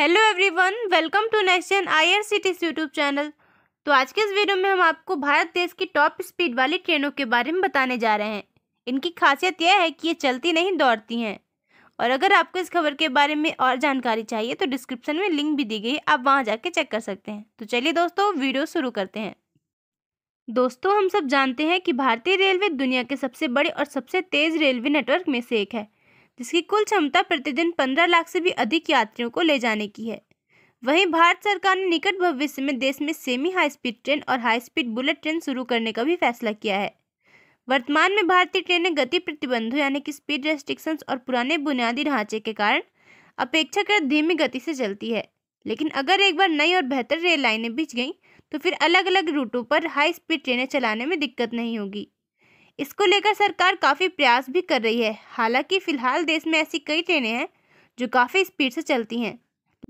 hello everyone welcome to nextgen IRCTC YouTube channel तो आज के इस वीडियो में हम आपको भारत देश की टॉप स्पीड वाली ट्रेनों के बारे में बताने जा रहे हैं इनकी खासियत यह है कि ये चलती नहीं दौड़ती हैं और अगर आपको इस खबर के बारे में और जानकारी चाहिए तो डिस्क्रिप्शन में लिंक भी दी गई है आप वहाँ जाके चेक कर सकते हैं तो चलिए दोस्तों वीडियो शुरू करते हैं दोस्तों हम सब जानते हैं कि भारतीय रेलवे दुनिया के सबसे बड़े और सबसे तेज़ रेलवे नेटवर्क में से एक है जिसकी कुल क्षमता प्रतिदिन पंद्रह लाख से भी अधिक यात्रियों को ले जाने की है वहीं भारत सरकार ने निकट भविष्य में देश में सेमी हाई स्पीड ट्रेन और हाई स्पीड बुलेट ट्रेन शुरू करने का भी फैसला किया है वर्तमान में भारतीय ट्रेनें गति प्रतिबंधों यानी कि स्पीड रेस्ट्रिक्शंस और पुराने बुनियादी ढांचे के कारण अपेक्षाकृत धीमी गति से चलती है लेकिन अगर एक बार नई और बेहतर रेल लाइनें बिछ गईं तो फिर अलग अलग रूटों पर हाई स्पीड ट्रेनें चलाने में दिक्कत नहीं होगी इसको लेकर सरकार काफ़ी प्रयास भी कर रही है हालांकि फ़िलहाल देश में ऐसी कई ट्रेनें हैं जो काफ़ी स्पीड से चलती हैं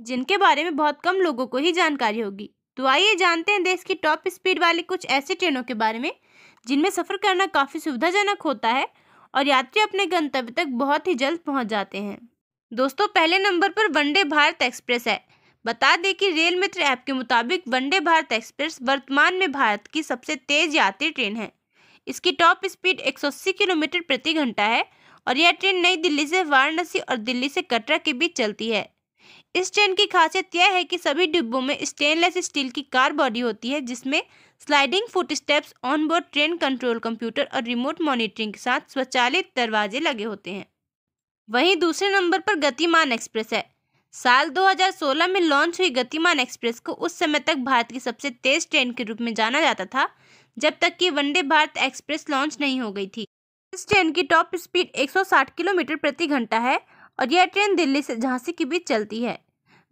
जिनके बारे में बहुत कम लोगों को ही जानकारी होगी तो आइए जानते हैं देश की टॉप स्पीड वाली कुछ ऐसी ट्रेनों के बारे में जिनमें सफ़र करना काफ़ी सुविधाजनक होता है और यात्री अपने गंतव्य तक बहुत ही जल्द पहुँच जाते हैं दोस्तों पहले नंबर पर वनडे भारत एक्सप्रेस है बता दें कि रेल मित्र ऐप के मुताबिक वनडे भारत एक्सप्रेस वर्तमान में भारत की सबसे तेज यात्री ट्रेन है इसकी टॉप स्पीड 180 किलोमीटर प्रति घंटा है और यह ट्रेन नई दिल्ली से वाराणसी और दिल्ली से कटरा के बीच चलती है इस ट्रेन की खासियत यह है कि सभी डिब्बों में स्टेनलेस स्टील की कार बॉडी होती है जिसमें sliding foot steps on board train control computer और रिमोट मॉनिटरिंग के साथ स्वचालित दरवाजे लगे होते हैं वहीं दूसरे नंबर पर गतिमान एक्सप्रेस है साल 2016 में लॉन्च हुई गतिमान एक्सप्रेस को उस समय तक भारत की सबसे तेज ट्रेन के रूप में जाना जाता था जब तक कि वंदे भारत एक्सप्रेस लॉन्च नहीं हो गई थी इस ट्रेन की टॉप स्पीड 160 किलोमीटर प्रति घंटा है और यह ट्रेन दिल्ली से झांसी के बीच चलती है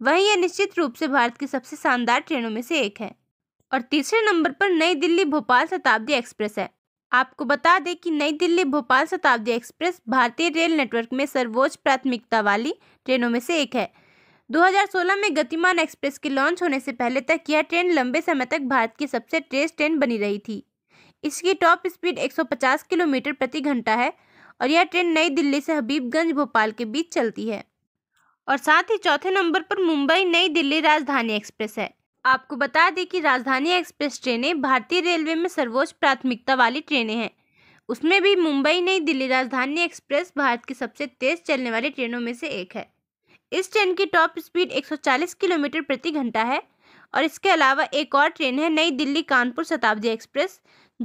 वहीं यह निश्चित रूप से भारत की सबसे शानदार ट्रेनों में से एक है और तीसरे नंबर पर नई दिल्ली भोपाल शताब्दी एक्सप्रेस है आपको बता दें कि नई दिल्ली भोपाल शताब्दी एक्सप्रेस भारतीय रेल नेटवर्क में सर्वोच्च प्राथमिकता वाली ट्रेनों में से एक है 2016 में गतिमान एक्सप्रेस के लॉन्च होने से पहले तक यह ट्रेन लंबे समय तक भारत की सबसे तेज ट्रेन बनी रही थी इसकी टॉप स्पीड 150 किलोमीटर प्रति घंटा है और यह ट्रेन नई दिल्ली से हबीबगंज भोपाल के बीच चलती है और साथ ही चौथे नंबर पर मुंबई नई दिल्ली राजधानी एक्सप्रेस है आपको बता दें कि राजधानी एक्सप्रेस ट्रेनें भारतीय रेलवे में सर्वोच्च प्राथमिकता वाली ट्रेनें हैं उसमें भी मुंबई नई दिल्ली राजधानी एक्सप्रेस भारत की सबसे तेज़ चलने वाली ट्रेनों में से एक है इस ट्रेन की टॉप स्पीड 140 किलोमीटर प्रति घंटा है और इसके अलावा एक और ट्रेन है नई दिल्ली कानपुर शताब्दी एक्सप्रेस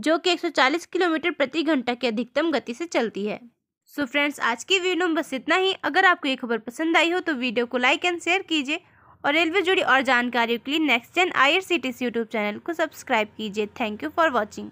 जो कि 140 किलोमीटर प्रति घंटा की अधिकतम गति से चलती है सो so फ्रेंड्स आज की वीडियो में बस इतना ही अगर आपको ये खबर पसंद आई हो तो वीडियो को लाइक एंड शेयर कीजिए और रेलवे जुड़ी और जानकारियों के लिए next gen I YouTube channel को सब्सक्राइब कीजिए थैंक यू फॉर वॉचिंग